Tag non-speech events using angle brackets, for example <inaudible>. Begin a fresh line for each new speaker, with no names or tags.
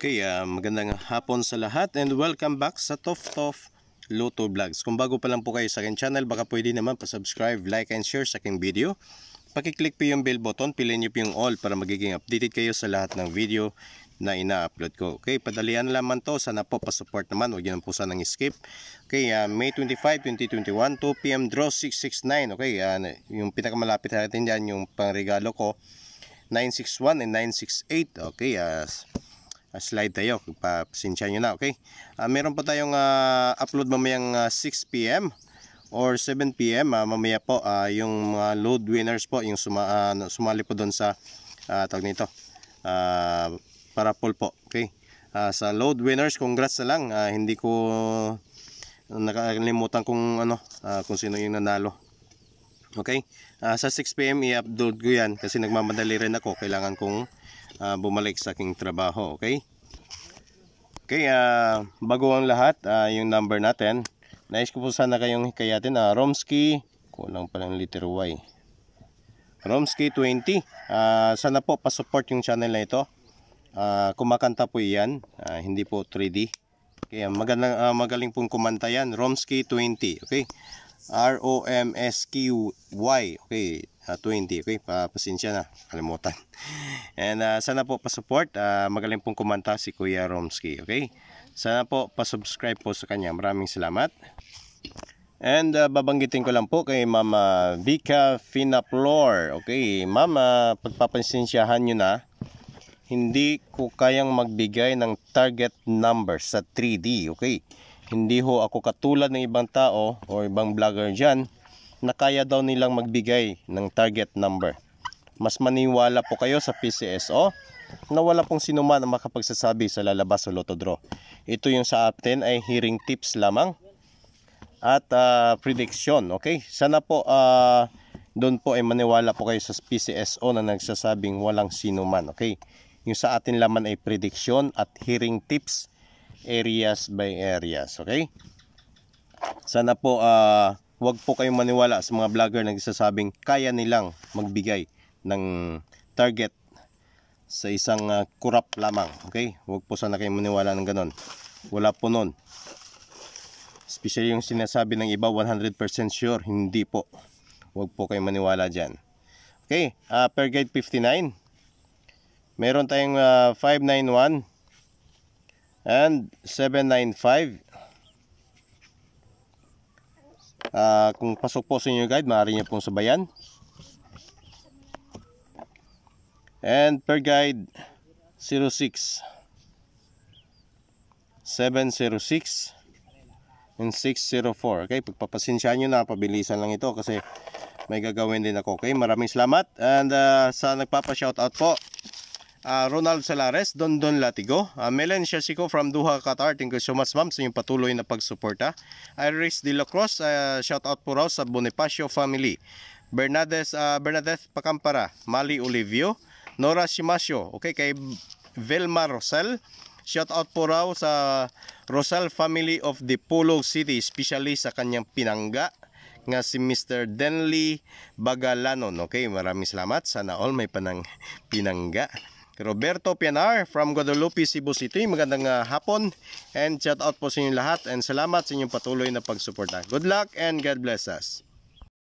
Okay, ah, magandang hapon sa lahat and welcome back sa Tof Tof Luto Vlogs. Kung bago pa lang po kayo sa akin channel, baka pwede naman pa-subscribe, like and share sa aking video. Pakiclick po yung bell button, piliin nyo po yung all para magiging updated kayo sa lahat ng video na ina-upload ko. Okay, padalian naman to. Sana po pa-support naman. Huwag yun po sanang skip. Okay, uh, May 25, 2021, 2pm draw 669. Okay, uh, yung pinakamalapit natin dyan, yung pangregalo ko, 961 and 968. Okay, uh, uh, slide tayo. Pasensya nyo na, okay? Uh, meron po tayong uh, upload mamayang uh, ah, 6pm or 7pm uh, mamaya po uh, yung mga uh, load winners po yung suma, uh, sumali po doon sa uh, tawag nito uh, para poll po okay uh, sa load winners congrats na lang uh, hindi ko nakalimutan kung ano uh, kung sino yung nanalo Okay? Uh, sa 6pm i-upload ko yan kasi nagmamadali rin ako. Kailangan kong uh, bumalik sa aking trabaho. Okay? Okay, uh, bago ang lahat, uh, yung number natin. Nais ko po sana kayong hikayatin. Uh, Romsky, kulang pa ng liter Y. Romsky 20. Uh, sana po pasupport yung channel na ito. Uh, kumakanta po yan. Uh, hindi po 3D. Okay, magandang, uh, magaling pong kumanta yan. Romsky 20. Okay? R-O-M-S-Q-Y. Okay, uh, 20. Okay, pa pasensya na. Kalimutan. <laughs> And uh, sana po pa-support. Uh, magaling pong kumanta si Kuya Romsky. Okay, sana po pa-subscribe po sa kanya. Maraming salamat. And uh, babanggitin ko lang po kay Mama Vika Finaplor. Okay, Mama, pagpapansinsyahan nyo na, hindi ko kayang magbigay ng target number sa 3D. Okay, hindi ho ako katulad ng ibang tao o ibang vlogger dyan na kaya daw nilang magbigay ng target number. Mas maniwala po kayo sa PCSO na wala pong sinuman ang makapagsasabi sa lalabas o lotodro. Ito yung sa atin ay hearing tips lamang at uh, prediction. Okay? Sana po uh, doon po ay maniwala po kayo sa PCSO na nagsasabing walang sinuman. Okay? Yung sa atin laman ay prediction at hearing tips areas by areas. Okay? Sana po, uh, ah, wag po kayong maniwala sa mga vlogger na nagsasabing kaya nilang magbigay ng target sa isang uh, ah, kurap lamang. Okay? Wag po sana kayong maniwala ng ganon. Wala po nun. Especially yung sinasabi ng iba, 100% sure. Hindi po. Wag po kayong maniwala dyan. Okay, uh, per guide 59. Meron tayong uh, 591 and 795 uh, ah, kung pasok po sa inyo guide maaari nyo pong sabayan and per guide 06 706 and 604 okay pagpapasensyaan nyo na pabilisan lang ito kasi may gagawin din ako okay maraming salamat and uh, sa nagpapa shout out po uh, Ronald Salares, Don Don Latigo, uh, Melen Shasiko from Duha, Qatar. Thank you so much ma'am sa inyong patuloy na pagsuporta. Iris De La Cruz, uh, shout out po raw sa Bonifacio family. Bernades, uh, Bernadette Pacampara, Mali Olivio, Nora Simasio, okay, kay Velma Rosel. Shout out po raw sa Rosal family of Dipolog City, especially sa kanyang pinangga nga si Mr. Denley Bagalanon. Okay, maraming salamat. Sana all may panang pinangga. Roberto Pianar from Guadalupe, Cebu City. Magandang uh, hapon and shout out po sa inyo lahat and salamat sa inyong patuloy na pagsuporta. Good luck and God bless us.